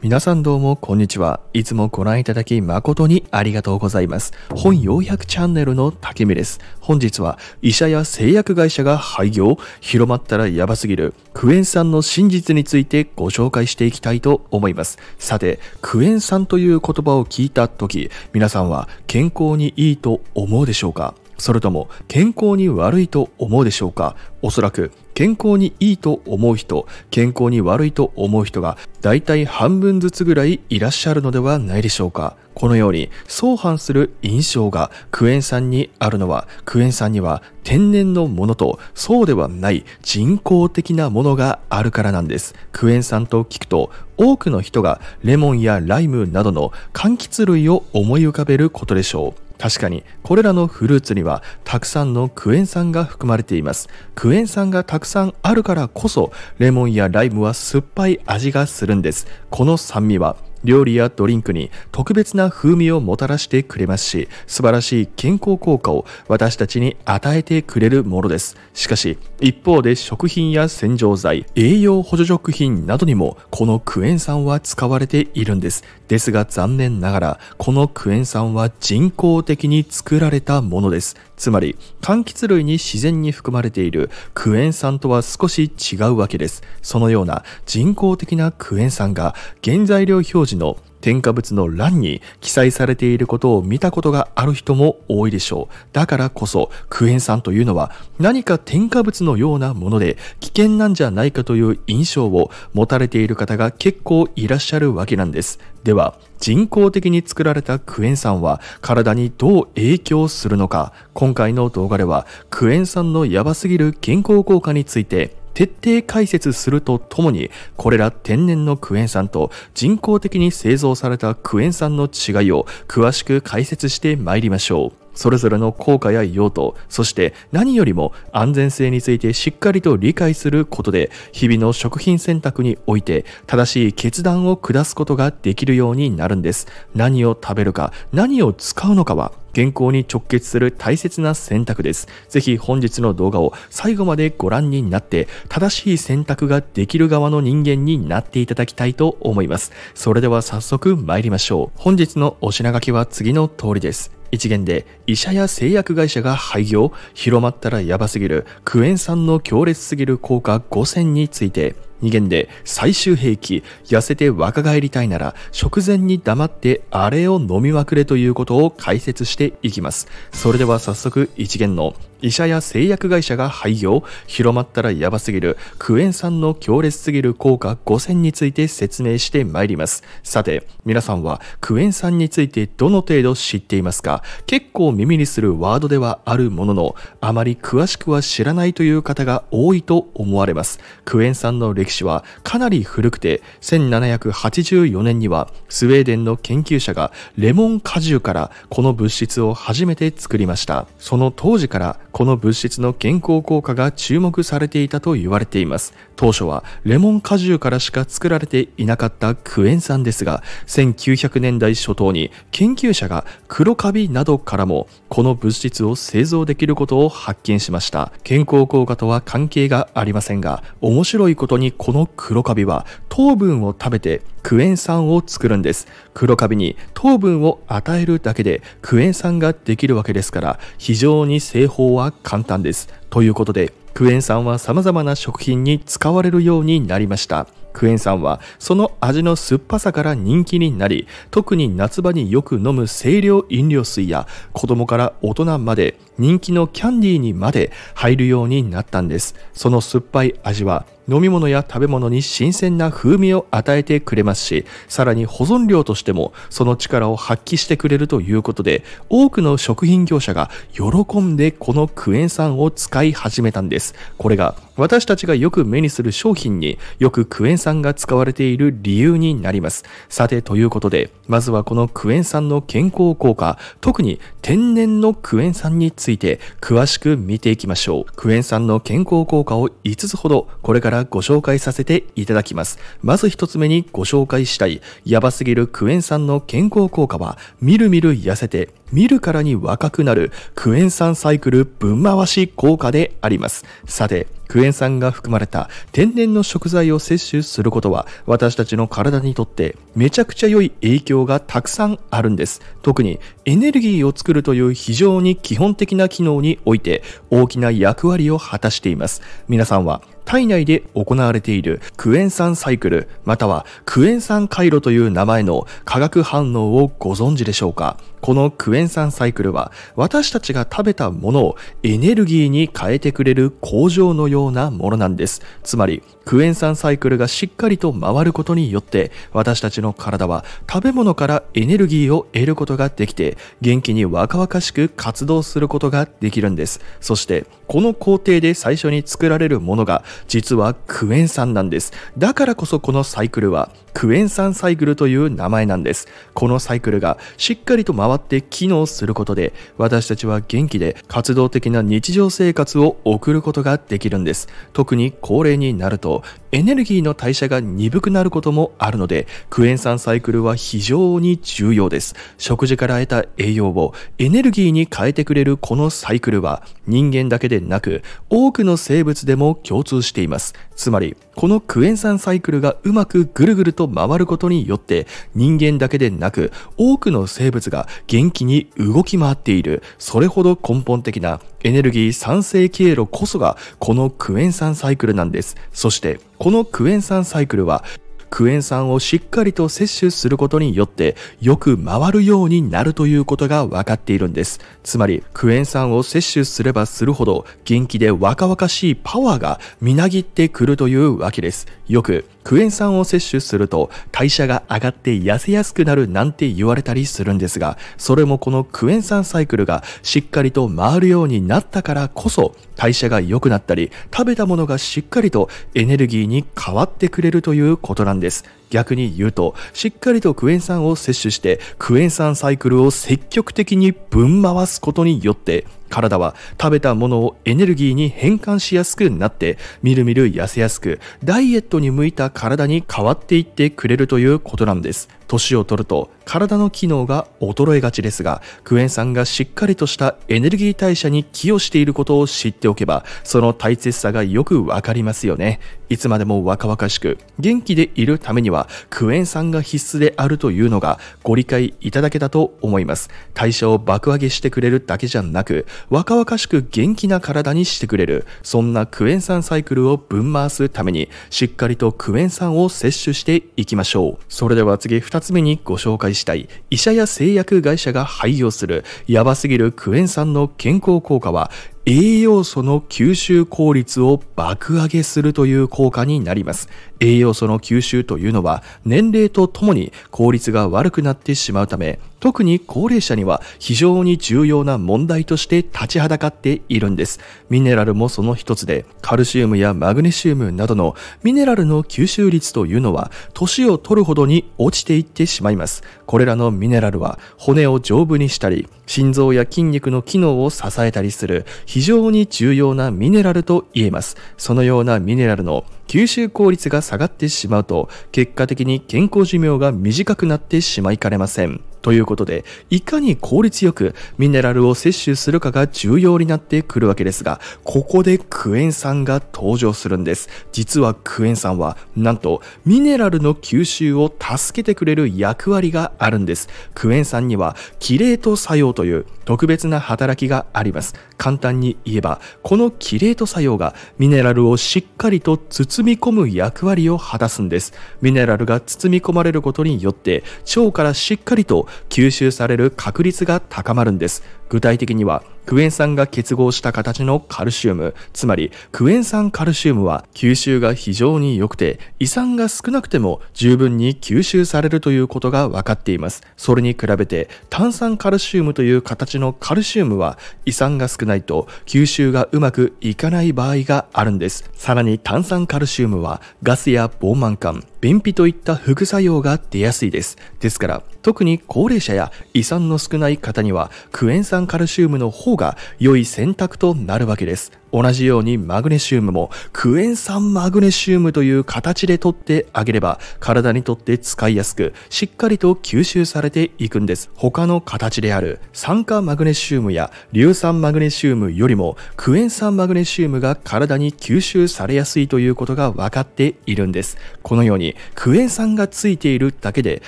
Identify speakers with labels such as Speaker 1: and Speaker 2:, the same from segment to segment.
Speaker 1: 皆さんどうもこんにちは。いつもご覧いただき誠にありがとうございます。本うやくチャンネルの竹見です。本日は医者や製薬会社が廃業、広まったらやばすぎるクエン酸の真実についてご紹介していきたいと思います。さて、クエン酸という言葉を聞いた時、皆さんは健康にいいと思うでしょうかそれとも健康に悪いと思うでしょうかおそらく健康にいいと思う人、健康に悪いと思う人が大体半分ずつぐらいいらっしゃるのではないでしょうか。このように相反する印象がクエン酸にあるのは、クエン酸には天然のものとそうではない人工的なものがあるからなんです。クエン酸と聞くと多くの人がレモンやライムなどの柑橘類を思い浮かべることでしょう。確かにこれらのフルーツにはたくさんのクエン酸が含まれていますクエン酸がたくさんあるからこそレモンやライムは酸っぱい味がするんですこの酸味は料理やドリンクに特別な風味をもたらしてくれますし、素晴らしい健康効果を私たちに与えてくれるものです。しかし、一方で食品や洗浄剤、栄養補助食品などにもこのクエン酸は使われているんです。ですが残念ながら、このクエン酸は人工的に作られたものです。つまり柑橘類に自然に含まれているクエン酸とは少し違うわけですそのような人工的なクエン酸が原材料表示の添加物の欄に記載されていることを見たことがある人も多いでしょう。だからこそ、クエン酸というのは何か添加物のようなもので危険なんじゃないかという印象を持たれている方が結構いらっしゃるわけなんです。では、人工的に作られたクエン酸は体にどう影響するのか今回の動画ではクエン酸のやばすぎる健康効果について徹底解説するとともに、これら天然のクエン酸と人工的に製造されたクエン酸の違いを詳しく解説してまいりましょう。それぞれの効果や用途、そして何よりも安全性についてしっかりと理解することで、日々の食品選択において正しい決断を下すことができるようになるんです。何を食べるか、何を使うのかは、健康に直結する大切な選択です。ぜひ本日の動画を最後までご覧になって、正しい選択ができる側の人間になっていただきたいと思います。それでは早速参りましょう。本日のお品書きは次の通りです。一元で医者や製薬会社が廃業、広まったらヤバすぎる、クエン酸の強烈すぎる効果5000について、二元で最終兵器、痩せて若返りたいなら食前に黙ってあれを飲みまくれということを解説していきます。それでは早速一元の医者や製薬会社が廃業広まったらやばすぎるクエン酸の強烈すぎる効果5000について説明してまいりますさて皆さんはクエン酸についてどの程度知っていますか結構耳にするワードではあるもののあまり詳しくは知らないという方が多いと思われますクエン酸の歴史はかなり古くて1784年にはスウェーデンの研究者がレモン果汁からこの物質を初めて作りましたその当時からこの物質の健康効果が注目されていたと言われています当初はレモン果汁からしか作られていなかったクエン酸ですが1900年代初頭に研究者が黒カビなどからもこの物質を製造できることを発見しました健康効果とは関係がありませんが面白いことにこの黒カビは糖分を食べてクエン酸を作るんです黒カビに糖分を与えるだけでクエン酸ができるわけですから非常に製法は簡単です。ということでクエン酸は様々な食品に使われるようになりました。クエン酸はその味の酸っぱさから人気になり特に夏場によく飲む清涼飲料水や子供から大人まで人気のキャンディーにまで入るようになったんですその酸っぱい味は飲み物や食べ物に新鮮な風味を与えてくれますし、さらに保存料としてもその力を発揮してくれるということで、多くの食品業者が喜んでこのクエン酸を使い始めたんです。これが私たちがよく目にする商品によくクエン酸が使われている理由になります。さて、ということで、まずはこのクエン酸の健康効果、特に天然のクエン酸について詳しく見ていきましょう。クエン酸の健康効果を5つほどこれからご紹介させていただきます。まず1つ目にご紹介したい、やばすぎるクエン酸の健康効果は、みるみる痩せて、見るからに若くなるクエン酸サイクル分回し効果であります。さて、クエン酸が含まれた天然の食材を摂取することは私たちの体にとってめちゃくちゃ良い影響がたくさんあるんです特にエネルギーを作るという非常に基本的な機能において大きな役割を果たしています皆さんは体内で行われているクエン酸サイクル、またはクエン酸回路という名前の化学反応をご存知でしょうかこのクエン酸サイクルは私たちが食べたものをエネルギーに変えてくれる工場のようなものなんです。つまりクエン酸サイクルがしっかりと回ることによって私たちの体は食べ物からエネルギーを得ることができて元気に若々しく活動することができるんです。そしてこの工程で最初に作られるものが実はクエン酸なんです。だからこそこのサイクルはクエン酸サイクルという名前なんです。このサイクルがしっかりと回って機能することで私たちは元気で活動的な日常生活を送ることができるんです。特に高齢になるとエネルギーの代謝が鈍くなることもあるので、クエン酸サイクルは非常に重要です。食事から得た栄養をエネルギーに変えてくれるこのサイクルは、人間だけでなく、多くの生物でも共通しています。つまり、このクエン酸サイクルがうまくぐるぐると回ることによって人間だけでなく多くの生物が元気に動き回っているそれほど根本的なエネルギー産生経路こそがこのクエン酸サイクルなんですそしてこのクエン酸サイクルはクエン酸をしっかりと摂取することによってよく回るようになるということが分かっているんです。つまり、クエン酸を摂取すればするほど元気で若々しいパワーがみなぎってくるというわけです。よく、クエン酸を摂取すると代謝が上がって痩せやすくなるなんて言われたりするんですが、それもこのクエン酸サイクルがしっかりと回るようになったからこそ代謝が良くなったり、食べたものがしっかりとエネルギーに変わってくれるということなんです。です逆に言うと、しっかりとクエン酸を摂取して、クエン酸サイクルを積極的に分回すことによって、体は食べたものをエネルギーに変換しやすくなって、みるみる痩せやすく、ダイエットに向いた体に変わっていってくれるということなんです。年を取ると体の機能が衰えがちですが、クエン酸がしっかりとしたエネルギー代謝に寄与していることを知っておけば、その大切さがよくわかりますよね。いつまでも若々しく、元気でいるためには、はクエン酸が必須であるというのがご理解いただけたと思います。代謝を爆上げしてくれるだけじゃなく、若々しく元気な体にしてくれる、そんなクエン酸サイクルをぶん回すために、しっかりとクエン酸を摂取していきましょう。それでは次2つ目にご紹介したい、医者や製薬会社が廃業する、やばすぎるクエン酸の健康効果は、栄養素の吸収効率を爆上げするという効果になります。栄養素の吸収というのは年齢とともに効率が悪くなってしまうため、特に高齢者には非常に重要な問題として立ちはだかっているんです。ミネラルもその一つで、カルシウムやマグネシウムなどのミネラルの吸収率というのは、年を取るほどに落ちていってしまいます。これらのミネラルは、骨を丈夫にしたり、心臓や筋肉の機能を支えたりする非常に重要なミネラルと言えます。そのようなミネラルの吸収効率が下がってしまうと、結果的に健康寿命が短くなってしまいかねません。ということで、いかに効率よくミネラルを摂取するかが重要になってくるわけですが、ここでクエン酸が登場するんです。実はクエン酸は、なんとミネラルの吸収を助けてくれる役割があるんです。クエン酸には、キレート作用という特別な働きがあります。簡単に言えば、このキレート作用がミネラルをしっかりと包包み込む役割を果たすんです。ミネラルが包み込まれることによって腸からしっかりと吸収される確率が高まるんです。具体的にはクエン酸が結合した形のカルシウムつまりクエン酸カルシウムは吸収が非常に良くて胃酸が少なくても十分に吸収されるということが分かっていますそれに比べて炭酸カルシウムという形のカルシウムは胃酸が少ないと吸収がうまくいかない場合があるんですさらに炭酸カルシウムはガスや膨慢感便秘といった副作用が出やすいです。ですから、特に高齢者や胃酸の少ない方には、クエン酸カルシウムの方が良い選択となるわけです。同じようにマグネシウムもクエン酸マグネシウムという形で取ってあげれば体にとって使いやすくしっかりと吸収されていくんです他の形である酸化マグネシウムや硫酸マグネシウムよりもクエン酸マグネシウムが体に吸収されやすいということが分かっているんですこのようにクエン酸がついているだけで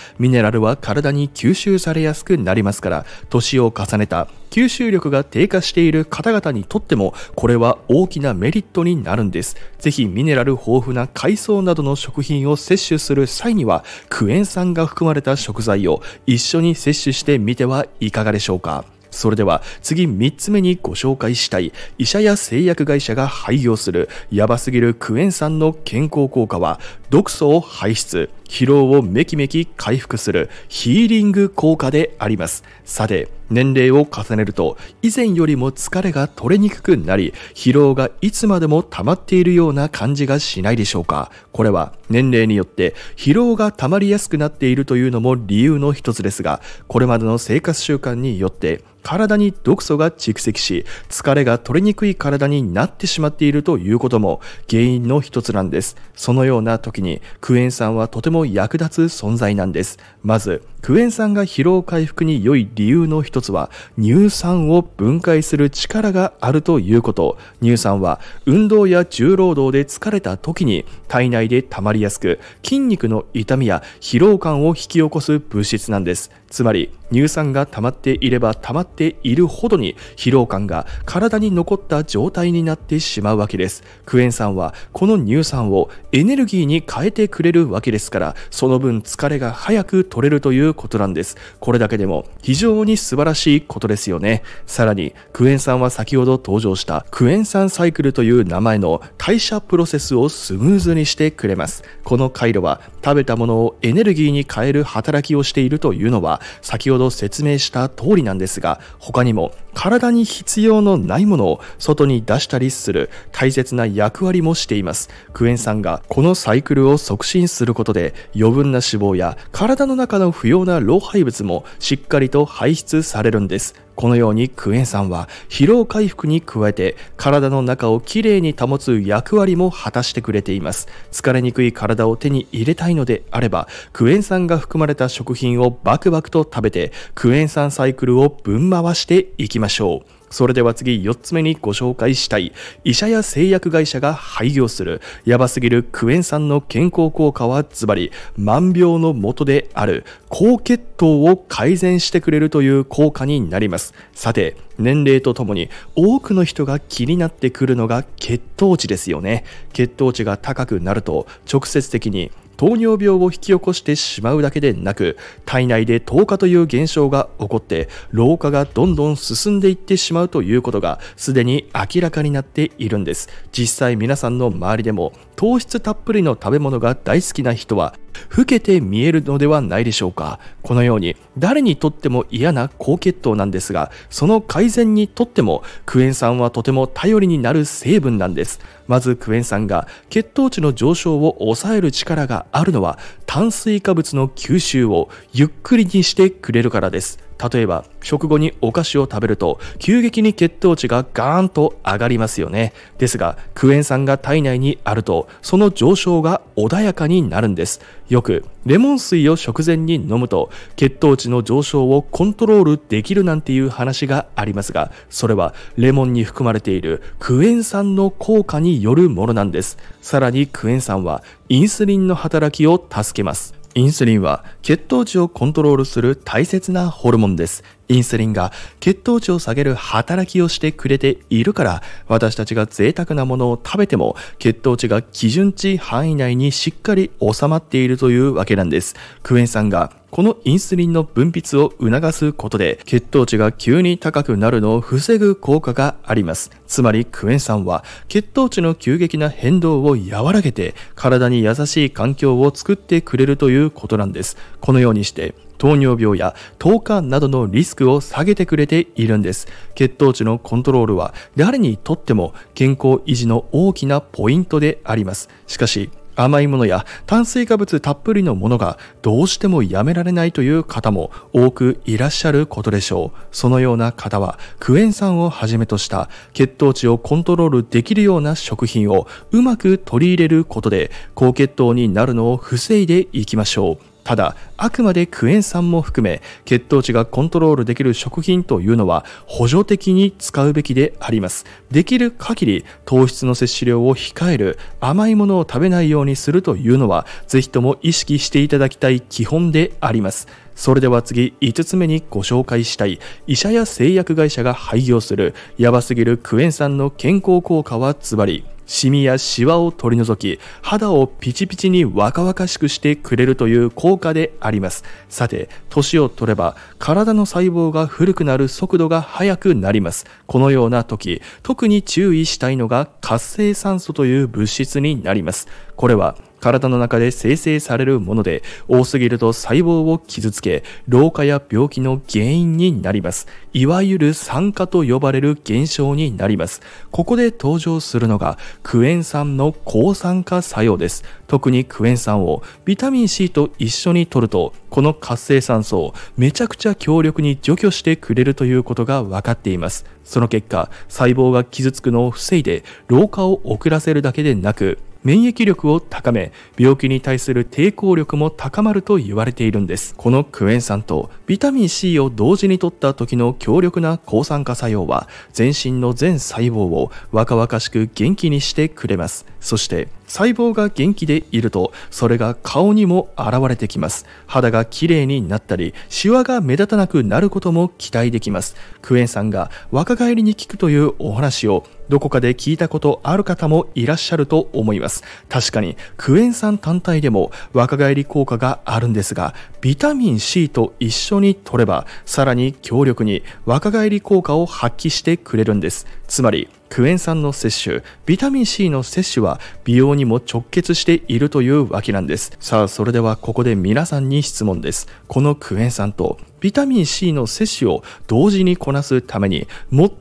Speaker 1: ミネラルは体に吸収されやすくなりますから年を重ねた吸収力が低下している方々にとってもこれは大きなメリットになるんですぜひミネラル豊富な海藻などの食品を摂取する際にはクエン酸が含まれた食材を一緒に摂取してみてはいかがでしょうかそれでは次3つ目にご紹介したい医者や製薬会社が廃業するやばすぎるクエン酸の健康効果は毒素を排出、疲労をめきめき回復するヒーリング効果であります。さて、年齢を重ねると以前よりも疲れが取れにくくなり、疲労がいつまでも溜まっているような感じがしないでしょうか。これは年齢によって疲労が溜まりやすくなっているというのも理由の一つですが、これまでの生活習慣によって体に毒素が蓄積し、疲れが取れにくい体になってしまっているということも原因の一つなんです。そのような時にクエン酸はとても役立つ存在なんですまずクエン酸が疲労回復に良い理由の一つは乳酸を分解する力があるということ乳酸は運動や重労働で疲れた時に体内で溜まりやすく筋肉の痛みや疲労感を引き起こす物質なんですつまり乳酸が溜まっていれば溜まっているほどに疲労感が体に残った状態になってしまうわけですクエン酸はこの乳酸をエネルギーに変えてくれるわけですからその分疲れが早く取れるということなんです。これだけでも非常に素晴らしいことですよね。さらに、クエン酸は先ほど登場したクエン酸サイクルという名前の代謝プロセスをスムーズにしてくれます。この回路は食べたものをエネルギーに変える働きをしているというのは先ほど説明した通りなんですが、他にも体に必要のないものを外に出したりする大切な役割もしていますクエン酸がこのサイクルを促進することで余分な脂肪や体の中の不要な老廃物もしっかりと排出されるんですこのようにクエン酸は疲労回復に加えて体の中をきれいに保つ役割も果たしてくれています疲れにくい体を手に入れたいのであればクエン酸が含まれた食品をバクバクと食べてクエン酸サイクルをぶん回していきましょうそれでは次4つ目にご紹介したい医者や製薬会社が廃業するやばすぎるクエン酸の健康効果はズバリ万病の元である高血糖を改善してくれるという効果になりますさて年齢とともに多くの人が気になってくるのが血糖値ですよね血糖値が高くなると直接的に糖尿病を引き起こしてしまうだけでなく体内で糖化という現象が起こって老化がどんどん進んでいってしまうということがすでに明らかになっているんです実際皆さんの周りでも糖質たっぷりの食べ物が大好きな人は老けて見えるのではないでしょうかこのように誰にとっても嫌な高血糖なんですがその改善にとってもクエン酸はとても頼りになる成分なんですまずクエン酸が血糖値の上昇を抑える力があるのは炭水化物の吸収をゆっくりにしてくれるからです例えば食後にお菓子を食べると急激に血糖値がガーンと上がりますよねですがクエン酸が体内にあるとその上昇が穏やかになるんですよくレモン水を食前に飲むと血糖値の上昇をコントロールできるなんていう話がありますがそれはレモンに含まれているクエン酸の効果によるものなんですさらにクエン酸はインスリンの働きを助けますインスリンは血糖値をコントロールする大切なホルモンです。インスリンが血糖値を下げる働きをしてくれているから、私たちが贅沢なものを食べても血糖値が基準値範囲内にしっかり収まっているというわけなんです。クエン酸がこのインスリンの分泌を促すことで血糖値が急に高くなるのを防ぐ効果があります。つまりクエン酸は血糖値の急激な変動を和らげて体に優しい環境を作ってくれるということなんです。このようにして糖尿病や糖化などのリスクを下げてくれているんです。血糖値のコントロールは誰にとっても健康維持の大きなポイントであります。しかし、甘いものや炭水化物たっぷりのものがどうしてもやめられないという方も多くいらっしゃることでしょう。そのような方はクエン酸をはじめとした血糖値をコントロールできるような食品をうまく取り入れることで高血糖になるのを防いでいきましょう。ただ、あくまでクエン酸も含め、血糖値がコントロールできる食品というのは補助的に使うべきであります。できる限り糖質の摂取量を控える、甘いものを食べないようにするというのは、ぜひとも意識していただきたい基本であります。それでは次、5つ目にご紹介したい、医者や製薬会社が廃業する、やばすぎるクエン酸の健康効果はズバリ。シミやシワを取り除き、肌をピチピチに若々しくしてくれるという効果であります。さて、年を取れば、体の細胞が古くなる速度が速くなります。このような時、特に注意したいのが活性酸素という物質になります。これは、体の中で生成されるもので、多すぎると細胞を傷つけ、老化や病気の原因になります。いわゆる酸化と呼ばれる現象になります。ここで登場するのが、クエン酸の抗酸化作用です。特にクエン酸をビタミン C と一緒に摂ると、この活性酸素をめちゃくちゃ強力に除去してくれるということが分かっています。その結果、細胞が傷つくのを防いで、老化を遅らせるだけでなく、免疫力を高め病気に対する抵抗力も高まると言われているんですこのクエン酸とビタミン C を同時に取った時の強力な抗酸化作用は全身の全細胞を若々しく元気にしてくれますそして細胞が元気でいるとそれが顔にも現れてきます肌が綺麗になったりシワが目立たなくなることも期待できますクエン酸が若返りに効くというお話をどこかで聞いたことある方もいらっしゃると思います。確かに、クエン酸単体でも若返り効果があるんですが、ビタミン C と一緒に摂れば、さらに強力に若返り効果を発揮してくれるんです。つまり、クエン酸の摂取、ビタミン C の摂取は美容にも直結しているというわけなんです。さあ、それではここで皆さんに質問です。このクエン酸とビタミン C の摂取を同時にこなすために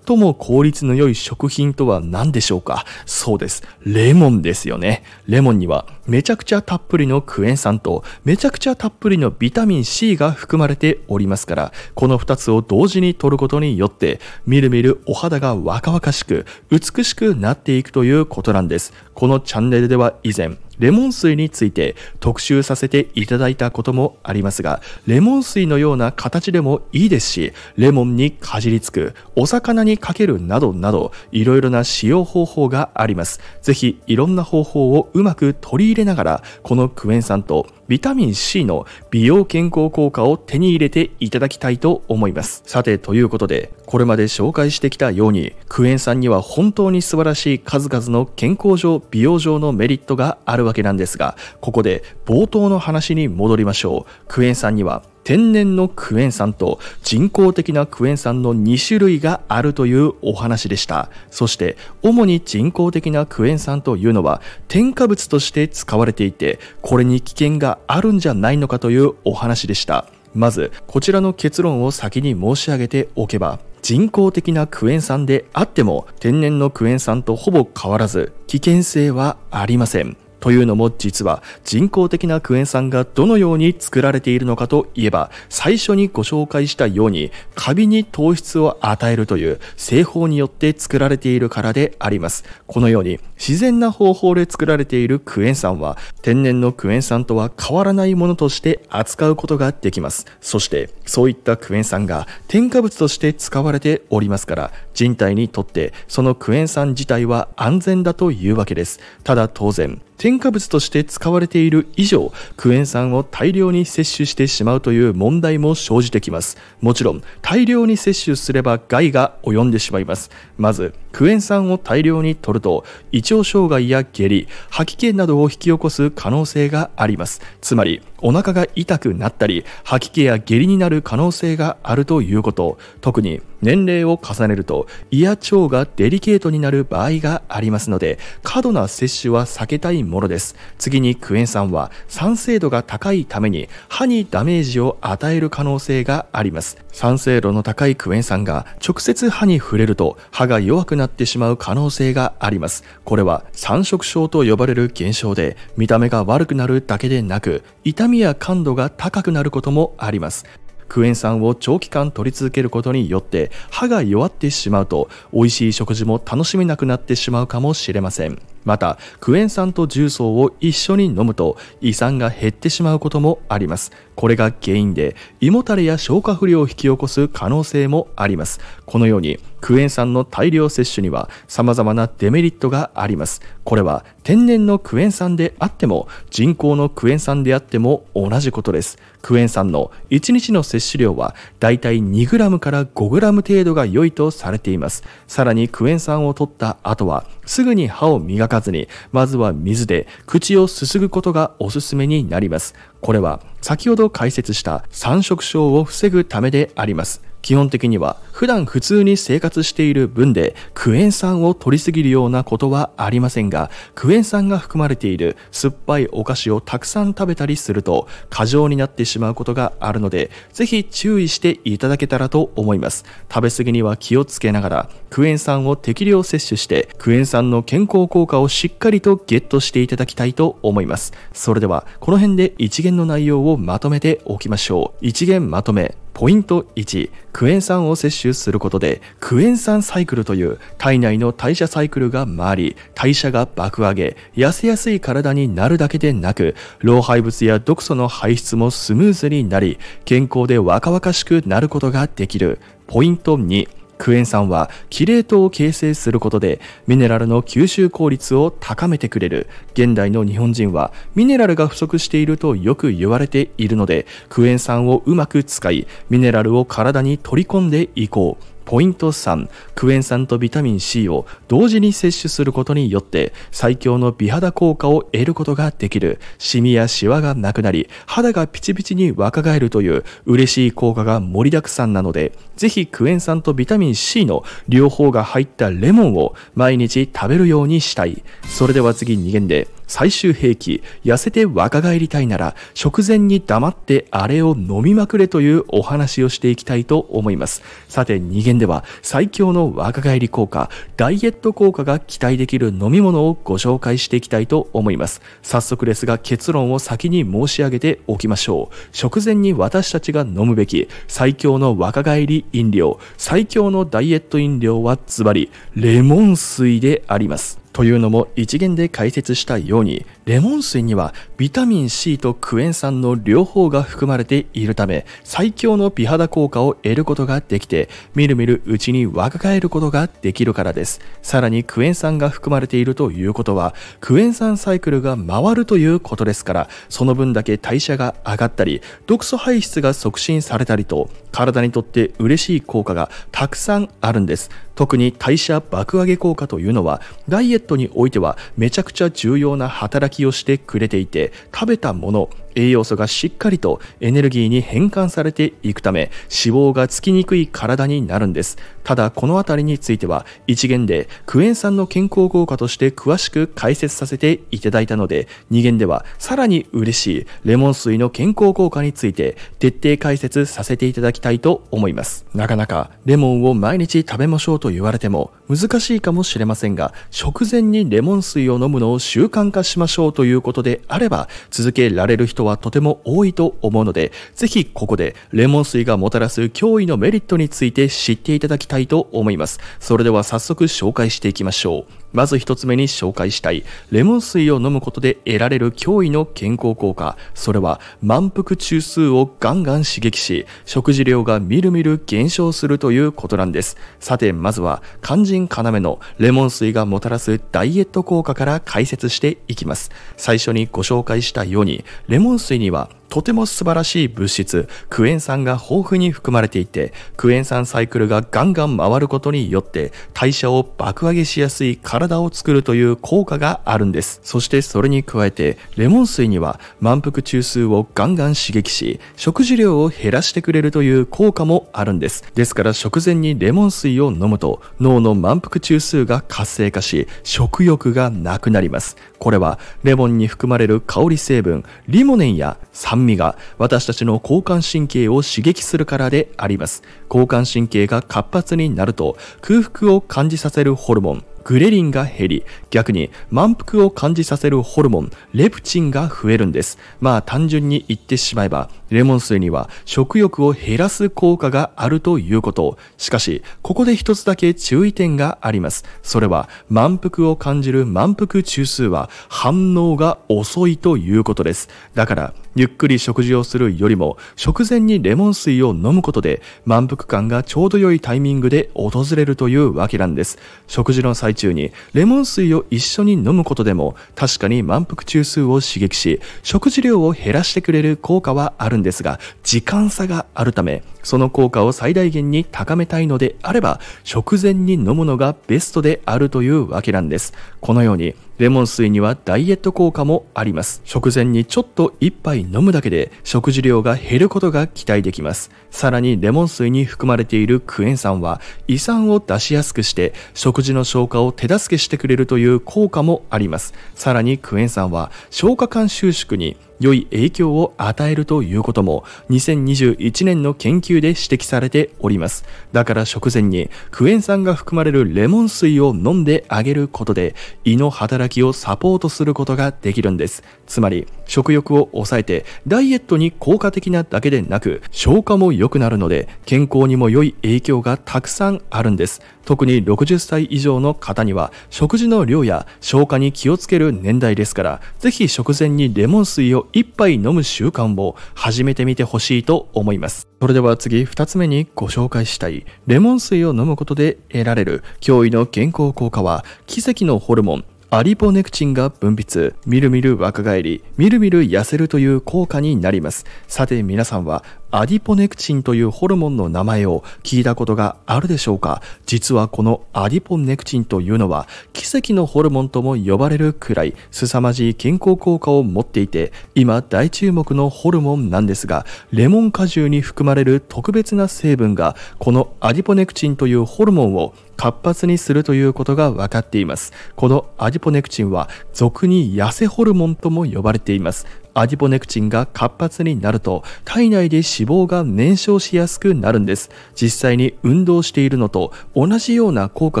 Speaker 1: 最も効率の良い食品とは何でしょうかそうです。レモンですよね。レモンにはめちゃくちゃたっぷりのクエン酸とめちゃくちゃたっぷりのビタミン C が含まれておりますから、この2つを同時に摂ることによって、みるみるお肌が若々しく美しくなっていくということなんです。このチャンネルでは以前、レモン水について特集させていただいたこともありますが、レモン水のような活形でもいいですし、レモンにかじりつく、お魚にかけるなどなど、いろいろな使用方法があります。ぜひ、いろんな方法をうまく取り入れながら、このクエン酸とビタミン C の美容健康効果を手に入れていただきたいと思います。さて、ということで、これまで紹介してきたように、クエン酸には本当に素晴らしい数々の健康上、美容上のメリットがあるわけなんですが、ここで冒頭の話に戻りましょう。クエン酸には天然のクエン酸と人工的なクエン酸の2種類があるというお話でしたそして主に人工的なクエン酸というのは添加物として使われていてこれに危険があるんじゃないのかというお話でしたまずこちらの結論を先に申し上げておけば人工的なクエン酸であっても天然のクエン酸とほぼ変わらず危険性はありませんというのも実は人工的なクエン酸がどのように作られているのかといえば最初にご紹介したようにカビに糖質を与えるという製法によって作られているからでありますこのように自然な方法で作られているクエン酸は天然のクエン酸とは変わらないものとして扱うことができますそしてそういったクエン酸が添加物として使われておりますから人体にとってそのクエン酸自体は安全だというわけですただ当然添加物として使われている以上、クエン酸を大量に摂取してしまうという問題も生じてきます。もちろん、大量に摂取すれば害が及んでしまいます。まず、クエン酸を大量に摂ると胃腸障害や下痢吐き気などを引き起こす可能性がありますつまりお腹が痛くなったり吐き気や下痢になる可能性があるということ特に年齢を重ねると胃や腸がデリケートになる場合がありますので過度な摂取は避けたいものです次にクエン酸は酸性度が高いために歯にダメージを与える可能性があります酸性度の高いクエン酸が直接歯に触れると歯が弱くなってしまう可能性があります。これは酸色症と呼ばれる現象で、見た目が悪くなるだけでなく、痛みや感度が高くなることもあります。クエン酸を長期間取り続けることによって歯が弱ってしまうと美味しい食事も楽しめなくなってしまうかもしれません。またクエン酸と重曹を一緒に飲むと胃酸が減ってしまうこともありますこれが原因で胃もたれや消化不良を引き起こす可能性もありますこのようにクエン酸の大量摂取には様々なデメリットがありますこれは天然のクエン酸であっても人工のクエン酸であっても同じことですクエン酸の1日の摂取量はだいたい 2g から 5g 程度が良いとされていますさらにクエン酸を取った後はすぐに歯を磨かずに、まずは水で口をすすぐことがおすすめになります。これは先ほど解説した三色症を防ぐためであります。基本的には普段普通に生活している分でクエン酸を取りすぎるようなことはありませんがクエン酸が含まれている酸っぱいお菓子をたくさん食べたりすると過剰になってしまうことがあるのでぜひ注意していただけたらと思います食べ過ぎには気をつけながらクエン酸を適量摂取してクエン酸の健康効果をしっかりとゲットしていただきたいと思いますそれではこの辺で一元の内容をまとめておきましょう一元まとめポイント1、クエン酸を摂取することで、クエン酸サイクルという体内の代謝サイクルが回り、代謝が爆上げ、痩せやすい体になるだけでなく、老廃物や毒素の排出もスムーズになり、健康で若々しくなることができる。ポイント2、クエン酸はキレートを形成することでミネラルの吸収効率を高めてくれる現代の日本人はミネラルが不足しているとよく言われているのでクエン酸をうまく使いミネラルを体に取り込んでいこうポイント3クエン酸とビタミン C を同時に摂取することによって最強の美肌効果を得ることができるシミやシワがなくなり肌がピチピチに若返るという嬉しい効果が盛りだくさんなのでぜひクエン酸とビタミン C の両方が入ったレモンを毎日食べるようにしたいそれでは次2限で最終兵器、痩せて若返りたいなら、食前に黙ってあれを飲みまくれというお話をしていきたいと思います。さて、2限では、最強の若返り効果、ダイエット効果が期待できる飲み物をご紹介していきたいと思います。早速ですが、結論を先に申し上げておきましょう。食前に私たちが飲むべき、最強の若返り飲料、最強のダイエット飲料はズバリ、レモン水であります。というのも一元で解説したようにレモン水にはビタミン C とクエン酸の両方が含まれているため最強の美肌効果を得ることができてみるみるうちに若返ることができるからですさらにクエン酸が含まれているということはクエン酸サイクルが回るということですからその分だけ代謝が上がったり毒素排出が促進されたりと体にとって嬉しい効果がたくさんあるんです特に代謝爆上げ効果というのはダイエットにおいてはめちゃくちゃ重要な働きをしてくれていて食べたもの栄養素がしっかりとエネルギーに変換されていくため脂肪がつきにくい体になるんですただこの辺りについては一元でクエン酸の健康効果として詳しく解説させていただいたので2元ではさらに嬉しいレモン水の健康効果について徹底解説させていただきたいと思いますなかなかレモンを毎日食べましょうと言われても難しいかもしれませんが食前にレモン水を飲むのを習慣化しましょうということであれば続けられる人はとても多いと思うので、ぜひここでレモン水がもたらす脅威のメリットについて知っていただきたいと思います。それでは早速紹介していきましょう。まず1つ目に紹介したいレモン水を飲むことで得られる驚異の健康効果それは満腹中枢をガンガン刺激し食事量がみるみる減少するということなんですさてまずは肝心要のレモン水がもたらすダイエット効果から解説していきます最初にご紹介したようにレモン水にはとても素晴らしい物質、クエン酸が豊富に含まれていて、クエン酸サイクルがガンガン回ることによって、代謝を爆上げしやすい体体を作るという効果があるんです。そしてそれに加えて、レモン水には満腹中枢をガンガン刺激し、食事量を減らしてくれるという効果もあるんです。ですから食前にレモン水を飲むと、脳の満腹中枢が活性化し、食欲がなくなります。これは、レモンに含まれる香り成分、リモネンや酸味が私たちの交感神経を刺激するからであります。交感神経が活発になると、空腹を感じさせるホルモン、グレリンが減り、逆に満腹を感じさせるホルモン、レプチンが増えるんです。まあ単純に言ってしまえば、レモン水には食欲を減らす効果があるということ。しかし、ここで一つだけ注意点があります。それは、満腹を感じる満腹中枢は反応が遅いということです。だから、ゆっくり食事をするよりも食前にレモン水を飲むことで満腹感がちょうど良いタイミングで訪れるというわけなんです食事の最中にレモン水を一緒に飲むことでも確かに満腹中枢を刺激し食事量を減らしてくれる効果はあるんですが時間差があるためその効果を最大限に高めたいのであれば、食前に飲むのがベストであるというわけなんです。このように、レモン水にはダイエット効果もあります。食前にちょっと一杯飲むだけで食事量が減ることが期待できます。さらにレモン水に含まれているクエン酸は胃酸を出しやすくして食事の消化を手助けしてくれるという効果もあります。さらにクエン酸は消化管収縮に良い影響を与えるということも2021年の研究で指摘されております。だから食前にクエン酸が含まれるレモン水を飲んであげることで胃の働きをサポートすることができるんです。つまり食欲を抑えてダイエットに効果的なだけでなく消化も良くなるので健康にも良い影響がたくさんあるんです特に60歳以上の方には食事の量や消化に気をつける年代ですからぜひ食前にレモン水を1杯飲む習慣を始めてみてほしいと思いますそれでは次2つ目にご紹介したいレモン水を飲むことで得られる驚異の健康効果は奇跡のホルモンアリポネクチンが分泌、みるみる若返り、みるみる痩せるという効果になります。さて皆さんはアディポネクチンというホルモンの名前を聞いたことがあるでしょうか実はこのアディポネクチンというのは奇跡のホルモンとも呼ばれるくらい凄まじい健康効果を持っていて今大注目のホルモンなんですがレモン果汁に含まれる特別な成分がこのアディポネクチンというホルモンを活発にするということが分かっています。このアディポネクチンは俗に痩せホルモンとも呼ばれています。アディポネクチンが活発になると体内で脂肪が燃焼しやすくなるんです実際に運動しているのと同じような効果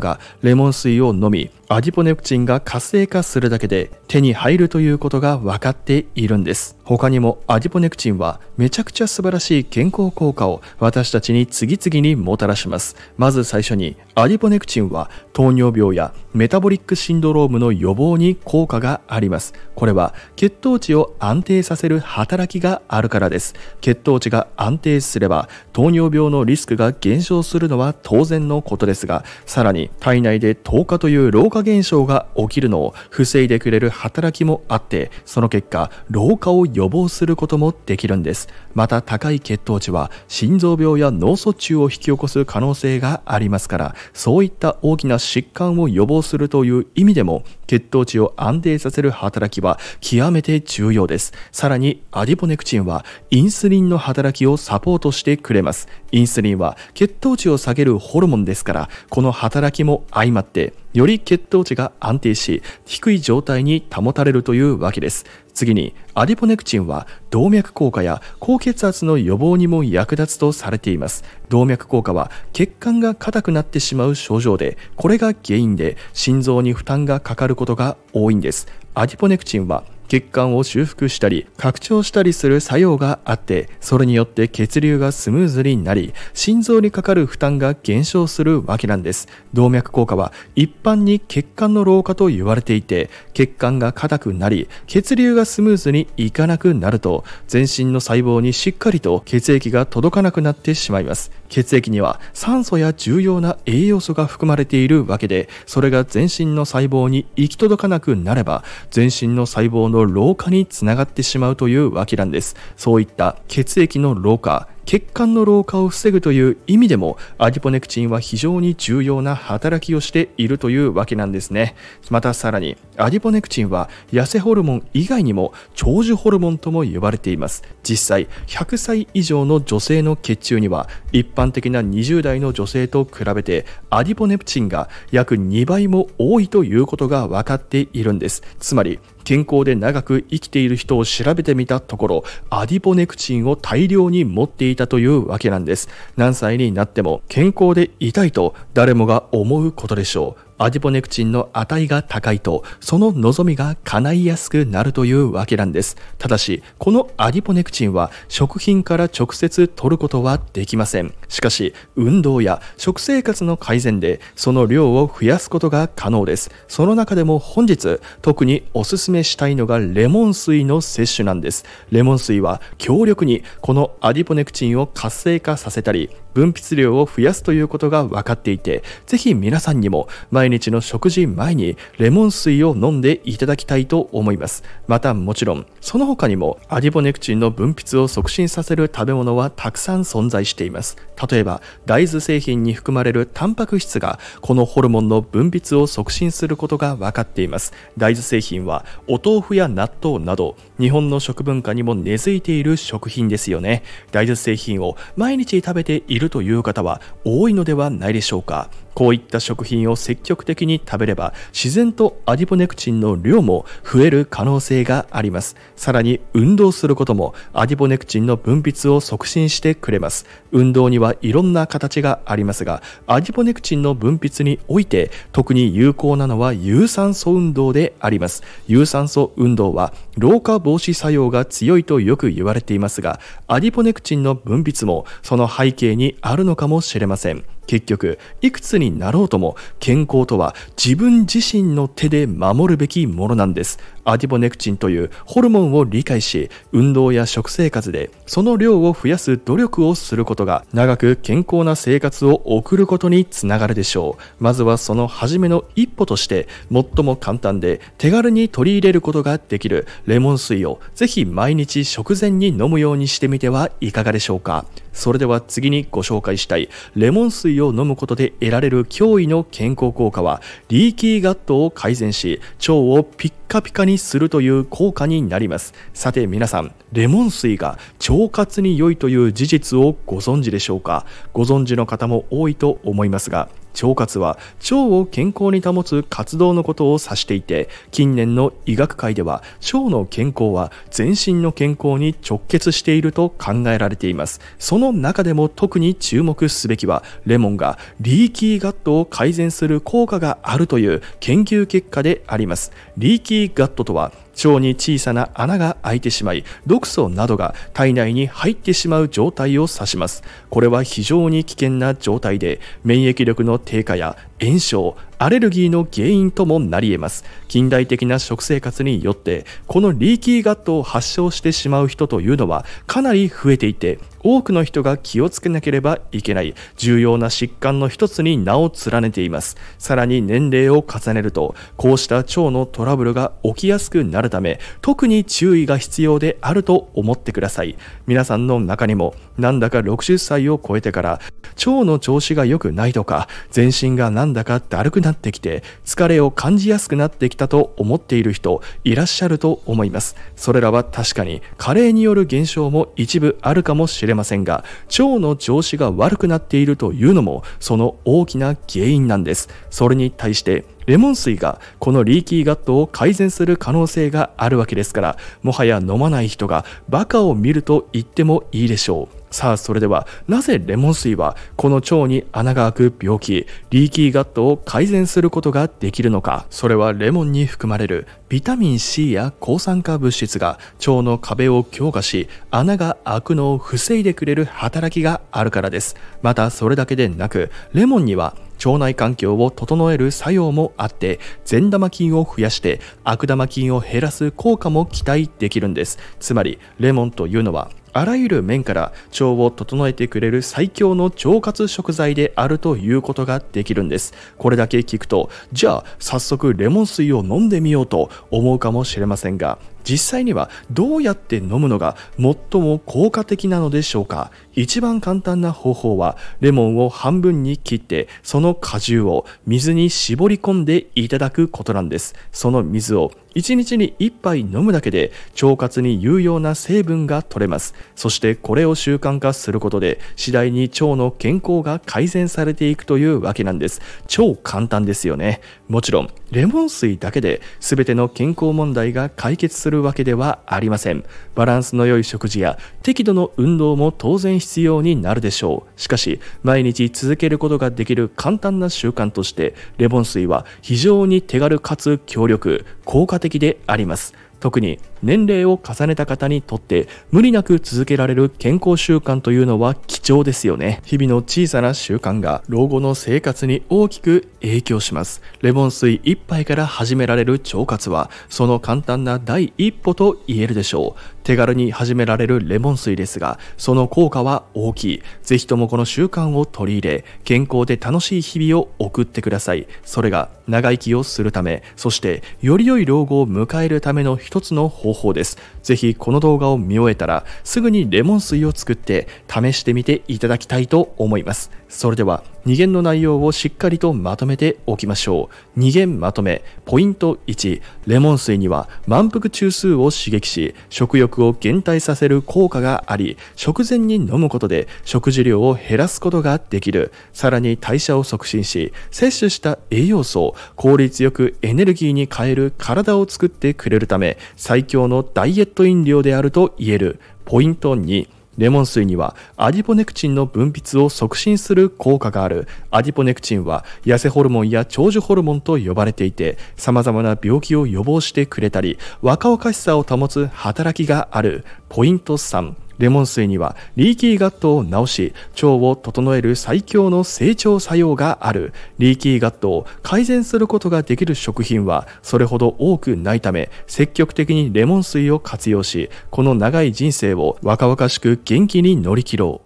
Speaker 1: がレモン水を飲みアディポネクチンが活性化するだけで手に入るということが分かっているんです他にもアディポネクチンはめちゃくちゃ素晴らしい健康効果を私たちに次々にもたらしますまず最初にアディポネクチンは糖尿病やメタボリックシンドロームの予防に効果がありますこれは血糖値を安定させる働きがあるからです血糖値が安定すれば糖尿病のリスクが減少するのは当然のことですがさらに体内で糖化という老化現象が起きるのを防いでくれる働きもあってその結果老化を予防することもできるんですまた高い血糖値は心臓病や脳卒中を引き起こす可能性がありますからそういった大きな疾患を予防するという意味でも血糖値を安定させる働きは極めて重要です。さらに、アディポネクチンはインスリンの働きをサポートしてくれます。インスリンは血糖値を下げるホルモンですから、この働きも相まって、より血糖値が安定し低い状態に保たれるというわけです次にアディポネクチンは動脈硬化や高血圧の予防にも役立つとされています動脈硬化は血管が硬くなってしまう症状でこれが原因で心臓に負担がかかることが多いんですアディポネクチンは血管を修復したり拡張したりする作用があってそれによって血流がスムーズになり心臓にかかる負担が減少するわけなんです動脈硬化は一般に血管の老化と言われていて血管が硬くなり血流がスムーズにいかなくなると全身の細胞にしっかりと血液が届かなくなってしまいます血液には酸素や重要な栄養素が含まれているわけでそれが全身の細胞に行き届かなくなれば全身の細胞のの老化につながってしまうというわけなんです。そういった血液の老化、血管の老化を防ぐという意味でもアディポネクチンは非常に重要な働きをしているというわけなんですねまたさらにアディポネクチンは痩せホルモン以外にも長寿ホルモンとも呼ばれています実際100歳以上の女性の血中には一般的な20代の女性と比べてアディポネプチンが約2倍も多いということが分かっているんですつまり健康で長く生きている人を調べてみたところアディポネクチンを大量に持っていいたというわけなんです。何歳になっても健康でいたいと誰もが思うことでしょう。アディポネクチンの値が高いと、その望みが叶いやすくなるというわけなんです。ただし、このアディポネクチンは食品から直接取ることはできません。しかし、運動や食生活の改善で、その量を増やすことが可能です。その中でも本日、特におすすめしたいのがレモン水の摂取なんです。レモン水は強力にこのアディポネクチンを活性化させたり、分泌量を増やすということが分かっていて、ぜひ皆さんにも毎毎日の食事前にレモン水を飲んでいただきたいと思います。またもちろん、その他にもアディボネクチンの分泌を促進させる食べ物はたくさん存在しています。例えば、大豆製品に含まれるタンパク質がこのホルモンの分泌を促進することが分かっています。大豆製品はお豆腐や納豆など、日本の食文化にも根付いている食品ですよね。大豆製品を毎日食べているという方は多いのではないでしょうか。こういった食品を積極的に食べれば自然とアディポネクチンの量も増える可能性があります。さらに運動することもアディポネクチンの分泌を促進してくれます。運動にはいろんな形がありますが、アディポネクチンの分泌において特に有効なのは有酸素運動であります。有酸素運動は老化防止作用が強いとよく言われていますが、アディポネクチンの分泌もその背景にあるのかもしれません。結局いくつになろうとも健康とは自分自身の手で守るべきものなんですアディポネクチンというホルモンを理解し、運動や食生活でその量を増やす努力をすることが長く健康な生活を送ることにつながるでしょう。まずはその初めの一歩として、最も簡単で手軽に取り入れることができるレモン水をぜひ毎日食前に飲むようにしてみてはいかがでしょうか。それでは次にご紹介したいレモン水を飲むことで得られる驚異の健康効果は、リーキーガットを改善し、腸をピッカピカにするという効果になりますさて皆さんレモン水が腸活に良いという事実をご存知でしょうかご存知の方も多いと思いますが腸活は腸を健康に保つ活動のことを指していて近年の医学界では腸の健康は全身の健康に直結していると考えられていますその中でも特に注目すべきはレモンがリーキーガットを改善する効果があるという研究結果でありますリーキーガットとは腸に小さな穴が開いてしまい毒素などが体内に入ってしまう状態を指しますこれは非常に危険な状態で免疫力の低下や炎症アレルギーの原因ともなり得ます近代的な食生活によってこのリーキーガットを発症してしまう人というのはかなり増えていて多くの人が気をつけなければいけない重要な疾患の一つに名を連ねていますさらに年齢を重ねるとこうした腸のトラブルが起きやすくなるため特に注意が必要であると思ってください皆さんの中にもなんだか60歳を超えてから、腸の調子が良くないとか、全身がなんだかだるくなってきて、疲れを感じやすくなってきたと思っている人、いらっしゃると思います。それらは確かに、加齢による現象も一部あるかもしれませんが、腸の調子が悪くなっているというのも、その大きな原因なんです。それに対して、レモン水がこのリーキーガットを改善する可能性があるわけですから、もはや飲まない人がバカを見ると言ってもいいでしょう。さあそれではなぜレモン水はこの腸に穴が開く病気リーキーガットを改善することができるのかそれはレモンに含まれるビタミン C や抗酸化物質が腸の壁を強化し穴が開くのを防いでくれる働きがあるからですまたそれだけでなくレモンには腸内環境を整える作用もあって善玉菌を増やして悪玉菌を減らす効果も期待できるんですつまりレモンというのはあらゆる面から腸を整えてくれる最強の腸活食材であるということができるんですこれだけ聞くとじゃあ早速レモン水を飲んでみようと思うかもしれませんが実際にはどうやって飲むのが最も効果的なのでしょうか一番簡単な方法はレモンを半分に切ってその果汁を水に絞り込んでいただくことなんですその水を1日に1杯飲むだけで腸活に有用な成分が取れますそしてこれを習慣化することで次第に腸の健康が改善されていくというわけなんです超簡単ですよねもちろんレモン水だけで全ての健康問題が解決するわけではありませんバランスの良い食事や適度の運動も当然必要になるでしょうしかし毎日続けることができる簡単な習慣としてレモン水は非常に手軽かつ強力効果的であります。特に年齢を重ねた方にとって無理なく続けられる健康習慣というのは貴重ですよね。日々の小さな習慣が老後の生活に大きく影響します。レモン水1杯から始められる腸活はその簡単な第一歩と言えるでしょう。手軽に始められるレモン水ですが、その効果は大きい。ぜひともこの習慣を取り入れ、健康で楽しい日々を送ってください。それが長生きをするため、そしてより良い老後を迎えるための一つの方法法です。ぜひこの動画を見終えたらすぐにレモン水を作って試してみていただきたいと思います。それでは2限の内容をしっかりとまとめておきましょう。2限まとめ、ポイント1、レモン水には満腹中枢を刺激し、食欲を減退させる効果があり、食前に飲むことで食事量を減らすことができる。さらに代謝を促進し、摂取した栄養素を効率よくエネルギーに変える体を作ってくれるため、最強強のダイエット飲料であると言える。ポイント2、レモン水にはアディポネクチンの分泌を促進する効果がある。アディポネクチンは痩せホルモンや長寿ホルモンと呼ばれていて、様々な病気を予防してくれたり、若々しさを保つ働きがある。ポイント3、レモン水にはリーキーガットを治し腸を整える最強の成長作用があるリーキーガットを改善することができる食品はそれほど多くないため積極的にレモン水を活用しこの長い人生を若々しく元気に乗り切ろう